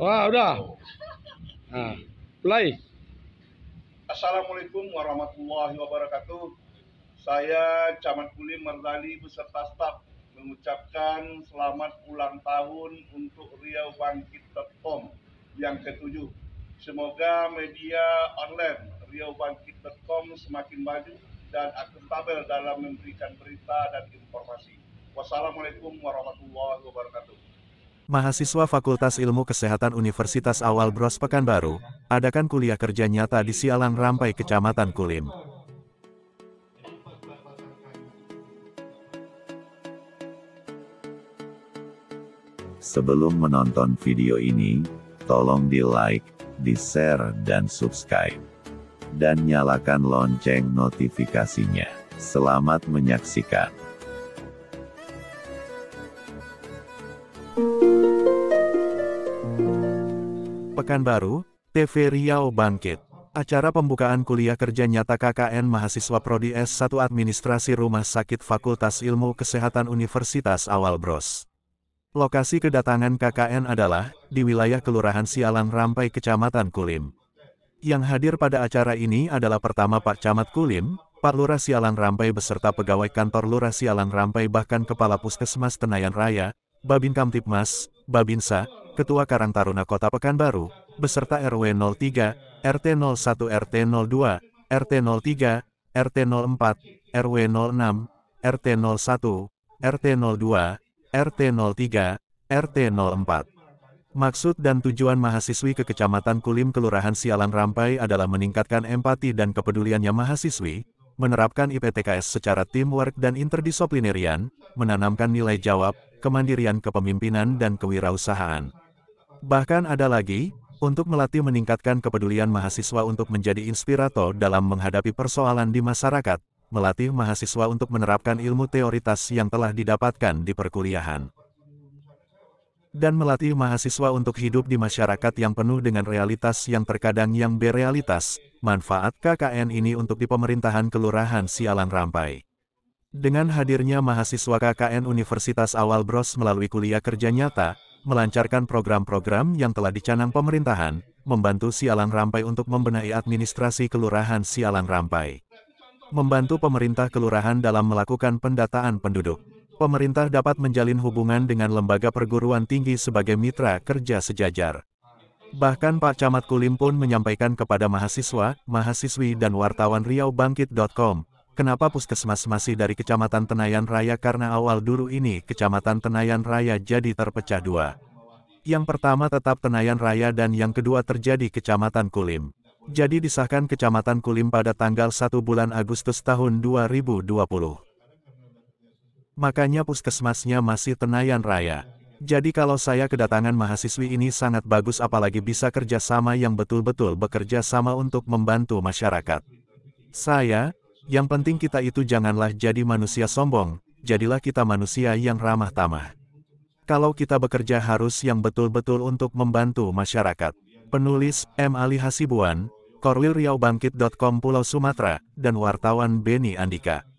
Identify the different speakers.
Speaker 1: Wah, udah. Nah, mulai. Assalamualaikum warahmatullahi wabarakatuh. Saya Camat Kulim Merdali beserta staf mengucapkan selamat ulang tahun untuk Riau Bangkit Bangkit.com yang ketujuh. Semoga media online riaubangkit.com semakin maju dan akuntabel dalam memberikan berita dan informasi. Wassalamualaikum warahmatullahi wabarakatuh.
Speaker 2: Mahasiswa Fakultas Ilmu Kesehatan Universitas Awal Bros Pekanbaru, adakan kuliah kerja nyata di Sialang Rampai Kecamatan Kulim. Sebelum menonton video ini, tolong di like, di share, dan subscribe. Dan nyalakan lonceng notifikasinya. Selamat menyaksikan. Pekanbaru, TV Riau Bangkit. Acara pembukaan kuliah kerja nyata KKN mahasiswa Prodi S1 Administrasi Rumah Sakit Fakultas Ilmu Kesehatan Universitas Awal Bros. Lokasi kedatangan KKN adalah di wilayah Kelurahan Sialang Rampai Kecamatan Kulim. Yang hadir pada acara ini adalah pertama Pak Camat Kulim, Pak Lurah Sialang Rampai beserta pegawai kantor Lurah Sialang Rampai bahkan Kepala Puskesmas Tenayan Raya, Babin Kamtipmas, Babinsa, Ketua Karang Taruna Kota Pekanbaru, beserta RW 03, RT 01 RT 02, RT 03, RT 04, RW 06, RT 01, RT 02, RT 03, RT 04. Maksud dan tujuan mahasiswi ke Kecamatan Kulim Kelurahan Sialan Rampai adalah meningkatkan empati dan kepeduliannya mahasiswi, menerapkan IPTKS secara teamwork dan interdisiplinerian, menanamkan nilai jawab, kemandirian kepemimpinan dan kewirausahaan. Bahkan ada lagi, untuk melatih meningkatkan kepedulian mahasiswa untuk menjadi inspirator dalam menghadapi persoalan di masyarakat, melatih mahasiswa untuk menerapkan ilmu teoritas yang telah didapatkan di perkuliahan. Dan melatih mahasiswa untuk hidup di masyarakat yang penuh dengan realitas yang terkadang yang berealitas, manfaat KKN ini untuk di pemerintahan Kelurahan Sialan Rampai. Dengan hadirnya mahasiswa KKN Universitas Awal Bros melalui kuliah kerja nyata, melancarkan program-program yang telah dicanang pemerintahan, membantu Sialan Rampai untuk membenahi administrasi Kelurahan Sialan Rampai. Membantu pemerintah kelurahan dalam melakukan pendataan penduduk. Pemerintah dapat menjalin hubungan dengan lembaga perguruan tinggi sebagai mitra kerja sejajar. Bahkan Pak Camat Kulim pun menyampaikan kepada mahasiswa, mahasiswi dan wartawan riaubangkit.com, Kenapa puskesmas masih dari Kecamatan Tenayan Raya? Karena awal dulu ini Kecamatan Tenayan Raya jadi terpecah dua. Yang pertama tetap Tenayan Raya dan yang kedua terjadi Kecamatan Kulim. Jadi disahkan Kecamatan Kulim pada tanggal 1 bulan Agustus tahun 2020. Makanya puskesmasnya masih Tenayan Raya. Jadi kalau saya kedatangan mahasiswi ini sangat bagus apalagi bisa kerjasama yang betul-betul bekerja sama untuk membantu masyarakat. Saya, yang penting kita itu janganlah jadi manusia sombong, jadilah kita manusia yang ramah tamah. Kalau kita bekerja harus yang betul-betul untuk membantu masyarakat. Penulis M. Ali Hasibuan, Korwil Riau Bangkit.com
Speaker 1: Pulau Sumatera, dan wartawan Beni Andika.